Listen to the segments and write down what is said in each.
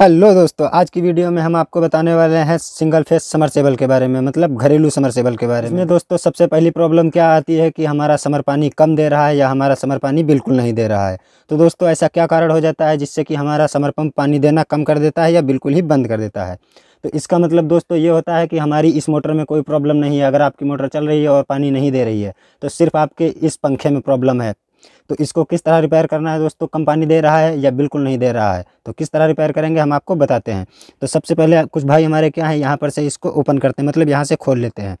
hello दोस्तों आज की वीडियो में हम आपको बताने वाले हैं सिंगल फेस समरसेबल के बारे में मतलब घरेलू समरसेबल के बारे में दोस्तों सबसे पहली प्रॉब्लम क्या आती है कि हमारा समर पानी कम दे रहा है या हमारा समर पानी बिल्कुल नहीं दे रहा है तो दोस्तों ऐसा क्या कारण हो जाता है जिससे कि हमारा समर पंप पानी देना कम कर देता है या बिल्कुल ही बंद कर देता है तो इसका मतलब दोस्तों ये होता है कि हमारी इस मोटर में कोई प्रॉब्लम नहीं है अगर आपकी मोटर चल रही है और पानी नहीं दे रही है तो सिर्फ आपके इस पंखे में प्रॉब्लम है तो इसको किस तरह रिपेयर करना है दोस्तों कम पानी दे रहा है या बिल्कुल नहीं दे रहा है तो किस तरह रिपेयर करेंगे हम आपको बताते हैं तो सबसे पहले कुछ भाई हमारे क्या है यहाँ पर से इसको ओपन करते हैं मतलब यहाँ से खोल लेते हैं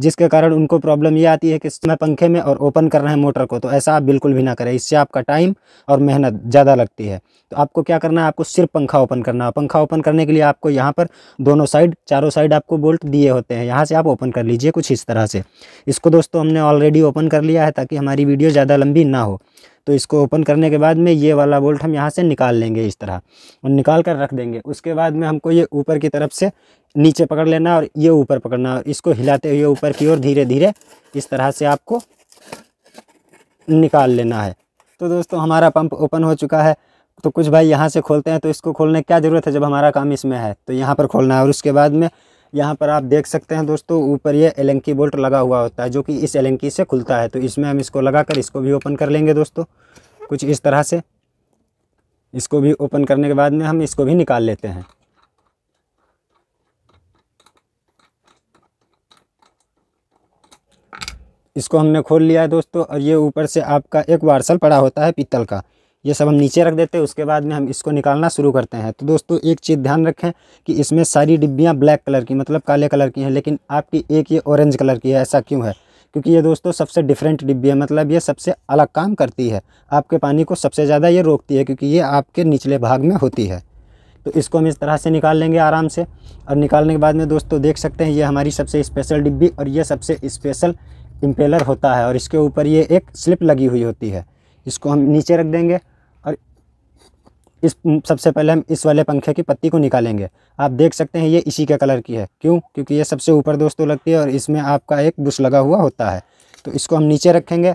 जिसके कारण उनको प्रॉब्लम ये आती है कि समय पंखे में और ओपन कर रहे हैं मोटर को तो ऐसा आप बिल्कुल भी ना करें इससे आपका टाइम और मेहनत ज़्यादा लगती है तो आपको क्या करना है आपको सिर्फ पंखा ओपन करना है पंखा ओपन करने के लिए आपको यहाँ पर दोनों साइड चारों साइड आपको बोल्ट दिए होते हैं यहाँ से आप ओपन कर लीजिए कुछ इस तरह से इसको दोस्तों हमने ऑलरेडी ओपन कर लिया है ताकि हमारी वीडियो ज़्यादा लंबी ना हो तो इसको ओपन करने के बाद में ये वाला बोल्ट हम यहाँ से निकाल लेंगे इस तरह और निकाल कर रख देंगे उसके बाद में हमको ये ऊपर की तरफ से नीचे पकड़ लेना और ये ऊपर पकड़ना और इसको हिलाते हुए ऊपर की ओर धीरे धीरे इस तरह से आपको निकाल लेना है तो दोस्तों हमारा पंप ओपन हो चुका है तो कुछ भाई यहाँ से खोलते हैं तो इसको खोलने क्या ज़रूरत है जब हमारा काम इसमें है तो यहाँ पर खोलना है और उसके बाद में यहाँ पर आप देख सकते हैं दोस्तों ऊपर ये एलंकी बोल्ट लगा हुआ होता है जो कि इस एलंकी से खुलता है तो इसमें हम इसको लगा कर इसको भी ओपन कर लेंगे दोस्तों कुछ इस तरह से इसको भी ओपन करने के बाद में हम इसको भी निकाल लेते हैं इसको हमने खोल लिया है दोस्तों और ये ऊपर से आपका एक वार्सल पड़ा होता है पीतल का ये सब हम नीचे रख देते हैं उसके बाद में हम इसको निकालना शुरू करते हैं तो दोस्तों एक चीज़ ध्यान रखें कि इसमें सारी डिब्बियाँ ब्लैक कलर की मतलब काले कलर की हैं लेकिन आपकी एक ये ऑरेंज कलर की है ऐसा क्यों है क्योंकि ये दोस्तों सबसे डिफरेंट डिब्बी है मतलब ये सबसे अलग काम करती है आपके पानी को सबसे ज़्यादा ये रोकती है क्योंकि ये आपके निचले भाग में होती है तो इसको हम इस तरह से निकाल लेंगे आराम से और निकालने के बाद में दोस्तों देख सकते हैं ये हमारी सबसे स्पेशल डिब्बी और ये सबसे स्पेशल इम्पेलर होता है और इसके ऊपर ये एक स्लिप लगी हुई होती है इसको हम नीचे रख देंगे इस सबसे पहले हम इस वाले पंखे की पत्ती को निकालेंगे आप देख सकते हैं ये इसी के कलर की है क्यों क्योंकि ये सबसे ऊपर दोस्तों लगती है और इसमें आपका एक बुश लगा हुआ होता है तो इसको हम नीचे रखेंगे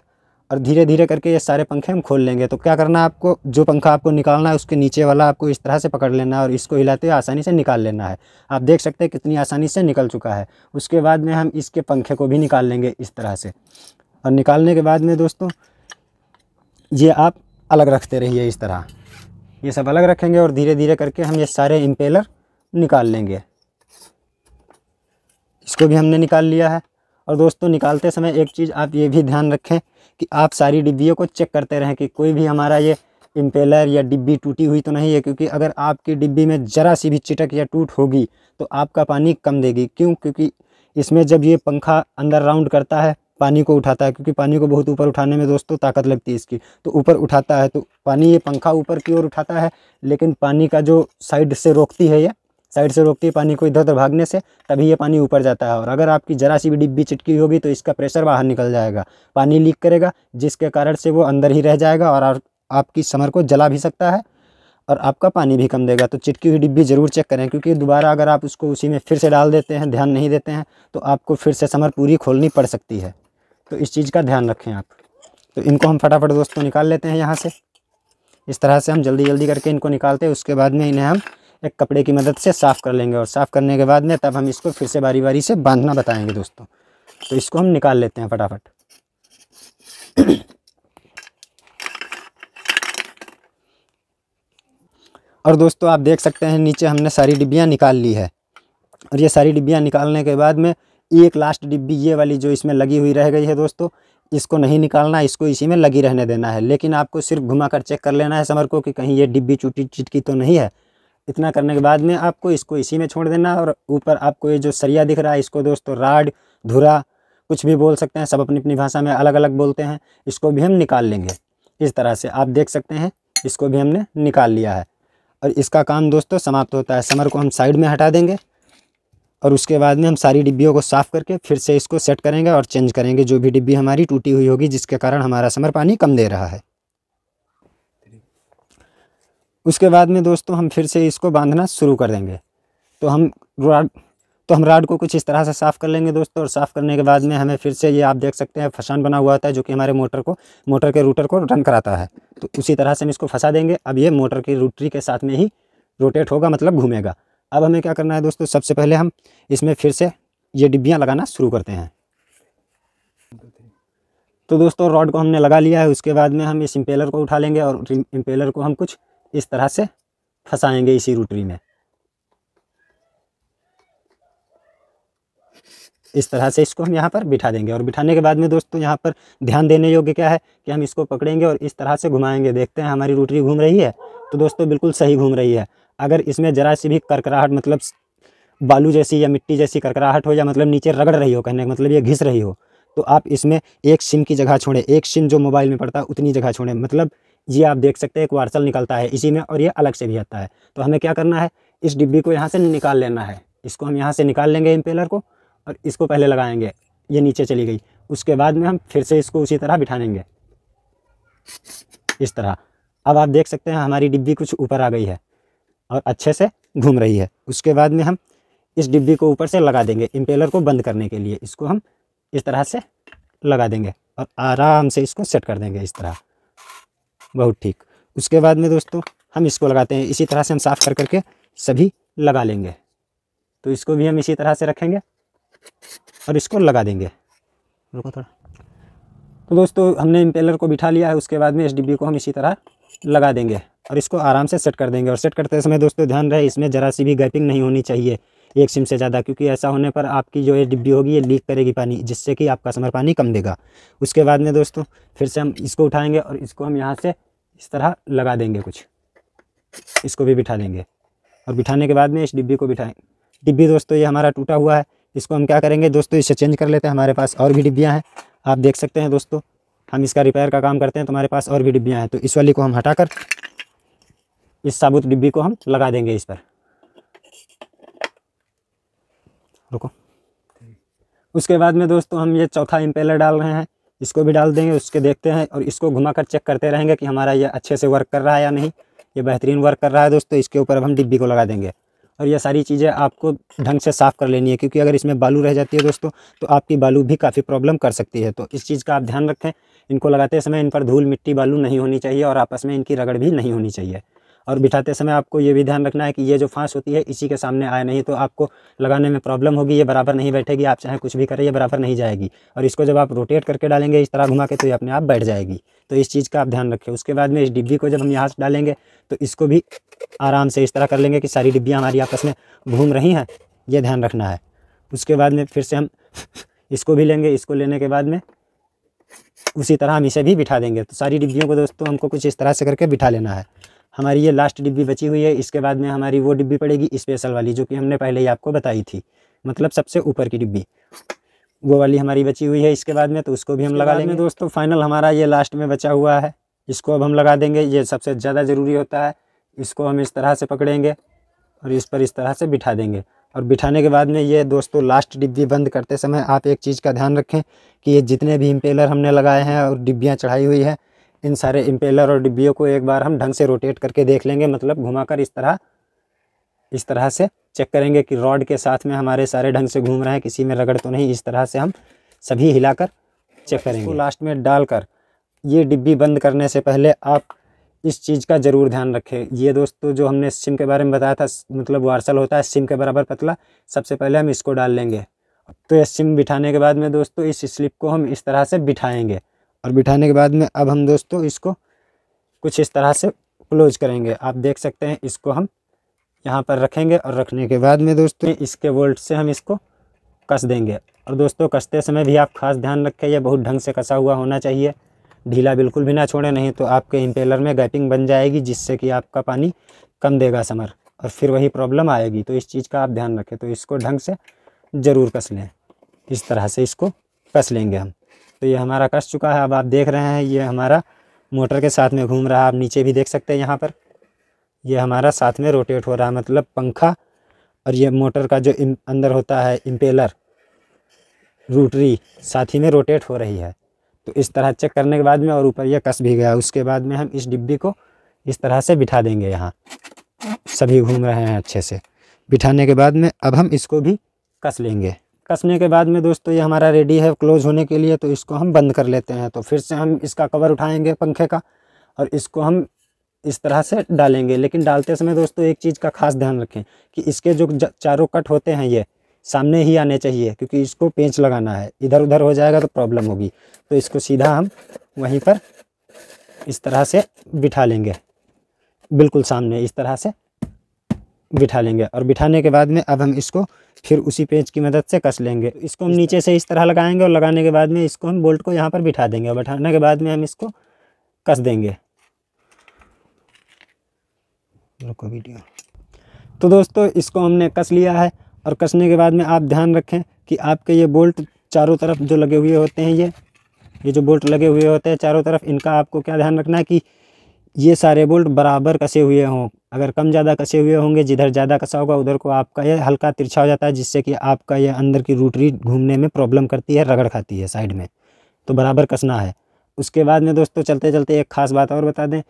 और धीरे धीरे करके ये सारे पंखे हम खोल लेंगे तो क्या करना आपको जो पंखा आपको निकालना है उसके नीचे वाला आपको इस तरह से पकड़ लेना है और इसको हिलाते हुए आसानी से निकाल लेना है आप देख सकते हैं कितनी आसानी से निकल चुका है उसके बाद में हम इसके पंखे को भी निकाल लेंगे इस तरह से और निकालने के बाद में दोस्तों ये आप अलग रखते रहिए इस तरह ये सब अलग रखेंगे और धीरे धीरे करके हम ये सारे इम्पेलर निकाल लेंगे इसको भी हमने निकाल लिया है और दोस्तों निकालते समय एक चीज़ आप ये भी ध्यान रखें कि आप सारी डिब्बियों को चेक करते रहें कि कोई भी हमारा ये इम्पेलर या डिब्बी टूटी हुई तो नहीं है क्योंकि अगर आपकी डिब्बी में ज़रा सी भी चिटक या टूट होगी तो आपका पानी कम देगी क्यों क्योंकि इसमें जब ये पंखा अंदर राउंड करता है पानी को उठाता है क्योंकि पानी को बहुत ऊपर उठाने में दोस्तों ताकत लगती है इसकी तो ऊपर उठाता है तो पानी ये पंखा ऊपर की ओर उठाता है लेकिन पानी का जो साइड से रोकती है ये साइड से रोकती है पानी को इधर उधर भागने से तभी ये पानी ऊपर जाता है और अगर आपकी ज़रा सी भी डिब्बी चिटकी होगी तो इसका प्रेशर बाहर निकल जाएगा पानी लीक करेगा जिसके कारण से वो अंदर ही रह जाएगा और आपकी समर को जला भी सकता है और आपका पानी भी कम देगा तो चिटकी हुई डिब्बी ज़रूर चेक करें क्योंकि दोबारा अगर आप उसको उसी में फिर से डाल देते हैं ध्यान नहीं देते हैं तो आपको फिर से समर पूरी खोलनी पड़ सकती है तो इस चीज़ का ध्यान रखें आप तो इनको हम फटाफट दोस्तों निकाल लेते हैं यहाँ से इस तरह से हम जल्दी जल्दी करके इनको निकालते हैं उसके बाद में इन्हें हम एक कपड़े की मदद से साफ़ कर लेंगे और साफ़ करने के बाद में तब हम इसको फिर से बारी बारी से बांधना बताएंगे दोस्तों तो इसको हम निकाल लेते हैं फटाफट और दोस्तों आप देख सकते हैं नीचे हमने सारी डिब्बियाँ निकाल ली है और ये सारी डिब्बियाँ निकालने के बाद में एक लास्ट डिब्बी ये वाली जो इसमें लगी हुई रह गई है दोस्तों इसको नहीं निकालना इसको इसी में लगी रहने देना है लेकिन आपको सिर्फ घुमा कर चेक कर लेना है समर को कि कहीं ये डिब्बी चुटी चिटकी तो नहीं है इतना करने के बाद में आपको इसको इसी में छोड़ देना और ऊपर आपको ये जो सरिया दिख रहा है इसको दोस्तों राड धुरा कुछ भी बोल सकते हैं सब अपनी अपनी भाषा में अलग अलग बोलते हैं इसको भी हम निकाल लेंगे इस तरह से आप देख सकते हैं इसको भी हमने निकाल लिया है और इसका काम दोस्तों समाप्त होता है समर को हम साइड में हटा देंगे और उसके बाद में हम सारी डिब्बियों को साफ़ करके फिर से इसको सेट करेंगे और चेंज करेंगे जो भी डिब्बी हमारी टूटी हुई होगी जिसके कारण हमारा समर पानी कम दे रहा है उसके बाद में दोस्तों हम फिर से इसको बांधना शुरू कर देंगे तो हम रॉड तो हम राड को कुछ इस तरह से साफ़ कर लेंगे दोस्तों और साफ़ करने के बाद में हमें फिर से ये आप देख सकते हैं फसान बना हुआ होता है जो कि हमारे मोटर को मोटर के रूटर को रन कराता है तो उसी तरह से हम इसको फंसा देंगे अब ये मोटर की रूटरी के साथ में ही रोटेट होगा मतलब घूमेगा अब हमें क्या करना है दोस्तों सबसे पहले हम इसमें फिर से ये डिब्बियाँ लगाना शुरू करते हैं तो दोस्तों रॉड को हमने लगा लिया है उसके बाद में हम इस इम्पेलर को उठा लेंगे और इम्पेलर को हम कुछ इस तरह से फंसाएंगे इसी रूटरी में इस तरह से इसको हम यहाँ पर बिठा देंगे और बिठाने के बाद में दोस्तों यहाँ पर ध्यान देने योग्य क्या है कि हम इसको पकड़ेंगे और इस तरह से घुमाएंगे देखते हैं हमारी रोटरी घूम रही है तो दोस्तों बिल्कुल सही घूम रही है अगर इसमें ज़रा सी भी करकराहट मतलब बालू जैसी या मिट्टी जैसी करकराहट हो या मतलब नीचे रगड़ रही हो कहने का मतलब ये घिस रही हो तो आप इसमें एक सिम की जगह छोड़ें एक सिम जो मोबाइल में पड़ता है उतनी जगह छोड़ें मतलब ये आप देख सकते हैं एक वार्सल निकलता है इसी में और ये अलग से भी आता है तो हमें क्या करना है इस डिब्बी को यहाँ से निकाल लेना है इसको हम यहाँ से निकाल लेंगे इम्पेलर को और इसको पहले लगाएंगे ये नीचे चली गई उसके बाद में हम फिर से इसको उसी तरह बिठानेंगे इस तरह अब आप देख सकते हैं हमारी डिब्बी कुछ ऊपर आ गई है और अच्छे से घूम रही है उसके बाद में हम इस डिब्बी को ऊपर से लगा देंगे इम्पेलर को बंद करने के लिए इसको हम इस तरह से लगा देंगे और आराम से इसको सेट कर देंगे इस तरह बहुत ठीक उसके बाद में दोस्तों हम इसको लगाते हैं इसी तरह से हम साफ़ कर करके सभी लगा लेंगे तो इसको भी हम इसी तरह से रखेंगे और इसको लगा देंगे रुको थोड़ा तो दोस्तों हमने इम्पेलर को बिठा लिया है उसके बाद में एस को हम इसी तरह लगा देंगे और इसको आराम से सेट कर देंगे और सेट करते समय दोस्तों ध्यान रहे इसमें ज़रा सी भी गैपिंग नहीं होनी चाहिए एक सिम से ज़्यादा क्योंकि ऐसा होने पर आपकी जो ये डिब्बी होगी ये लीक करेगी पानी जिससे कि आपका समर पानी कम देगा उसके बाद में दोस्तों फिर से हम इसको उठाएंगे और इसको हम यहाँ से इस तरह लगा देंगे कुछ इसको भी बिठा लेंगे और बिठाने के बाद में इस डिब्बी को बिठाएंगे डिब्बी दोस्तों ये हमारा टूटा हुआ है इसको हम क्या करेंगे दोस्तों इसे चेंज कर लेते हैं हमारे पास और भी डिब्बियाँ हैं आप देख सकते हैं दोस्तों हम इसका रिपेयर का काम करते हैं तो हमारे पास और भी डिब्बियाँ हैं तो इस वाली को हम हटा कर इस साबुत डिब्बी को हम लगा देंगे इस पर रुको उसके बाद में दोस्तों हम ये चौथा इम्पेलर डाल रहे हैं इसको भी डाल देंगे उसके देखते हैं और इसको घुमाकर चेक करते रहेंगे कि हमारा ये अच्छे से वर्क कर रहा है या नहीं ये बेहतरीन वर्क कर रहा है दोस्तों इसके ऊपर अब हम डिब्बी को लगा देंगे और यह सारी चीज़ें आपको ढंग से साफ़ कर लेनी है क्योंकि अगर इसमें बालू रह जाती है दोस्तों तो आपकी बालू भी काफ़ी प्रॉब्लम कर सकती है तो इस चीज़ का आप ध्यान रखें इनको लगाते समय इन पर धूल मिट्टी बालू नहीं होनी चाहिए और आपस में इनकी रगड़ भी नहीं होनी चाहिए और बिठाते समय आपको ये भी ध्यान रखना है कि ये जो फांस होती है इसी के सामने आए नहीं तो आपको लगाने में प्रॉब्लम होगी ये बराबर नहीं बैठेगी आप चाहे कुछ भी करें ये बराबर नहीं जाएगी और इसको जब आप रोटेट करके डालेंगे इस तरह घुमा के तो ये अपने आप बैठ जाएगी तो इस चीज़ का आप ध्यान रखें उसके बाद में इस डिब्बी को जब हम यहाँ से डालेंगे तो इसको भी आराम से इस तरह कर लेंगे कि सारी डिब्बियाँ हमारी आपस में घूम रही हैं ये ध्यान रखना है उसके बाद में फिर से हम इसको भी लेंगे इसको लेने के बाद में उसी तरह हम इसे भी बिठा देंगे तो सारी डिब्बियों को दोस्तों हमको कुछ इस तरह से करके बिठा लेना है हमारी ये लास्ट डिब्बी बची हुई है इसके बाद में हमारी वो डिब्बी पड़ेगी स्पेशल वाली जो कि हमने पहले ही आपको बताई थी मतलब सबसे ऊपर की डिब्बी वो वाली हमारी बची हुई है इसके बाद में तो उसको भी हम लगा लेंगे दोस्तों फाइनल हमारा ये लास्ट में बचा हुआ है इसको अब हम लगा देंगे ये सबसे ज़्यादा ज़रूरी होता है इसको हम इस तरह से पकड़ेंगे और इस पर इस तरह से बिठा देंगे और बिठाने के बाद में ये दोस्तों लास्ट डिब्बी बंद करते समय आप एक चीज़ का ध्यान रखें कि ये जितने भी इम्पेलर हमने लगाए हैं और डिब्बियाँ चढ़ाई हुई हैं इन सारे इम्पेलर और डिब्बियों को एक बार हम ढंग से रोटेट करके देख लेंगे मतलब घुमाकर इस तरह इस तरह से चेक करेंगे कि रॉड के साथ में हमारे सारे ढंग से घूम रहे हैं किसी में रगड़ तो नहीं इस तरह से हम सभी हिलाकर चेक करेंगे लास्ट में डालकर ये डिब्बी बंद करने से पहले आप इस चीज़ का ज़रूर ध्यान रखें ये दोस्तों जो हमने सिम के बारे में बताया था मतलब वार्सल होता है सिम के बराबर पतला सबसे पहले हम इसको डाल लेंगे तो ये सिम बिठाने के बाद में दोस्तों इस स्लिप को हम इस तरह से बिठाएंगे और बिठाने के बाद में अब हम दोस्तों इसको कुछ इस तरह से क्लोज करेंगे आप देख सकते हैं इसको हम यहाँ पर रखेंगे और रखने के बाद में दोस्तों इसके वोल्ट से हम इसको कस देंगे और दोस्तों कसते समय भी आप खास ध्यान रखें यह बहुत ढंग से कसा हुआ होना चाहिए ढीला बिल्कुल भी ना छोड़े नहीं तो आपके इम्पेलर में गैपिंग बन जाएगी जिससे कि आपका पानी कम देगा समर और फिर वही प्रॉब्लम आएगी तो इस चीज़ का आप ध्यान रखें तो इसको ढंग से ज़रूर कस लें इस तरह से इसको कस लेंगे हम तो ये हमारा कस चुका है अब आप देख रहे हैं ये हमारा मोटर के साथ में घूम रहा है आप नीचे भी देख सकते हैं यहाँ पर ये हमारा साथ में रोटेट हो रहा है मतलब पंखा और ये मोटर का जो अंदर होता है इम्पेलर रूटरी साथ ही में रोटेट हो रही है तो इस तरह चेक करने के बाद में और ऊपर ये कस भी गया उसके बाद में हम इस डिब्बी को इस तरह से बिठा देंगे यहाँ सभी घूम रहे हैं अच्छे से बिठाने के बाद में अब हम इसको भी कस लेंगे कसने के बाद में दोस्तों ये हमारा रेडी है क्लोज होने के लिए तो इसको हम बंद कर लेते हैं तो फिर से हम इसका कवर उठाएंगे पंखे का और इसको हम इस तरह से डालेंगे लेकिन डालते समय दोस्तों एक चीज़ का खास ध्यान रखें कि इसके जो चारों कट होते हैं ये सामने ही आने चाहिए क्योंकि इसको पेंच लगाना है इधर उधर हो जाएगा तो प्रॉब्लम होगी तो इसको सीधा हम वहीं पर इस तरह से बिठा लेंगे बिल्कुल सामने इस तरह से बिठा लेंगे और बिठाने के बाद में अब हम इसको फिर उसी पेंच की मदद से कस लेंगे इसको हम नीचे से इस तरह लगाएंगे और लगाने के बाद में इसको हम बोल्ट को यहाँ पर बिठा देंगे और बिठाने के बाद में हम इसको कस देंगे रुको वीडियो तो दोस्तों इसको हमने कस लिया है और कसने के बाद में आप ध्यान रखें कि आपके ये बोल्ट चारों तरफ जो लगे हुए होते हैं ये ये जो बोल्ट लगे हुए होते हैं चारों तरफ इनका आपको क्या ध्यान रखना है कि ये सारे बोल्ट बराबर कसे हुए हों अगर कम ज़्यादा कसे हुए होंगे जिधर ज़्यादा कसा होगा उधर को आपका यह हल्का तिरछा हो जाता है जिससे कि आपका यह अंदर की रूटरी घूमने में प्रॉब्लम करती है रगड़ खाती है साइड में तो बराबर कसना है उसके बाद में दोस्तों चलते चलते एक ख़ास बात और बता दें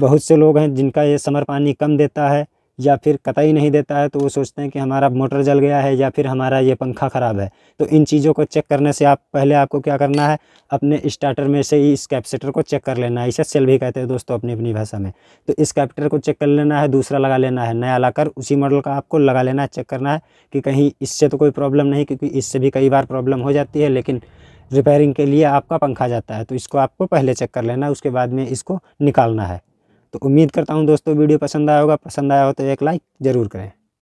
बहुत से लोग हैं जिनका ये समर पानी कम देता है या फिर कतई नहीं देता है तो वो सोचते हैं कि हमारा मोटर जल गया है या फिर हमारा ये पंखा ख़राब है तो इन चीज़ों को चेक करने से आप पहले आपको क्या करना है अपने स्टार्टर में से ही इस कैपेसिटर को चेक कर लेना है इसे सेल भी कहते हैं दोस्तों अपनी अपनी भाषा में तो इस कैपेसिटर को चेक कर लेना है दूसरा लगा लेना है नया लाकर उसी मॉडल का आपको लगा लेना है चेक करना है कि कहीं इससे तो कोई प्रॉब्लम नहीं क्योंकि इससे भी कई बार प्रॉब्लम हो जाती है लेकिन रिपेयरिंग के लिए आपका पंखा जाता है तो इसको आपको पहले चेक कर लेना है उसके बाद में इसको निकालना है तो उम्मीद करता हूँ दोस्तों वीडियो पसंद आया होगा पसंद आया हो तो एक लाइक ज़रूर करें